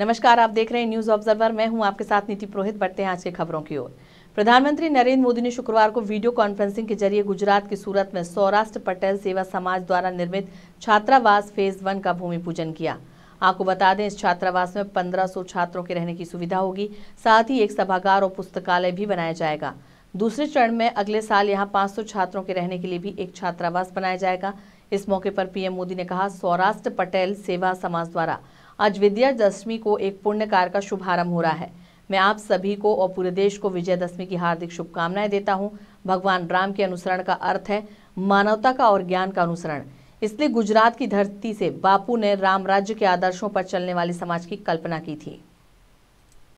नमस्कार आप देख रहे हैं न्यूज ऑब्जर्वर मैं हूं आपके साथ नीति पुरोहित बढ़ते हैं आज के खबरों की ओर प्रधानमंत्री नरेंद्र मोदी ने शुक्रवार को वीडियो कॉन्फ्रेंसिंग के जरिए गुजरात के सूरत में सौराष्ट्र पटेल सेवा समाज द्वारा निर्मित छात्रावास फेज वन का भूमि पूजन किया आपको बता दें इस छात्रावास में 1500 छात्रों के रहने की सुविधा होगी साथ ही एक सभागार और पुस्तकालय भी बनाया जाएगा दूसरे चरण में अगले साल यहां 500 छात्रों के रहने के लिए भी एक छात्रावास बनाया जाएगा इस मौके पर पीएम मोदी ने कहा सौराष्ट्र पटेल सेवा समाज द्वारा आज विजयादशमी को एक पुण्य कार्य का शुभारंभ हो रहा है मैं आप सभी को और पूरे देश को विजयदशमी की हार्दिक शुभकामनाएं देता हूं। भगवान राम के अनुसरण का अर्थ है मानवता का और ज्ञान का अनुसरण इसलिए गुजरात की धरती से बापू ने राम राज्य के आदर्शों पर चलने वाले समाज की कल्पना की थी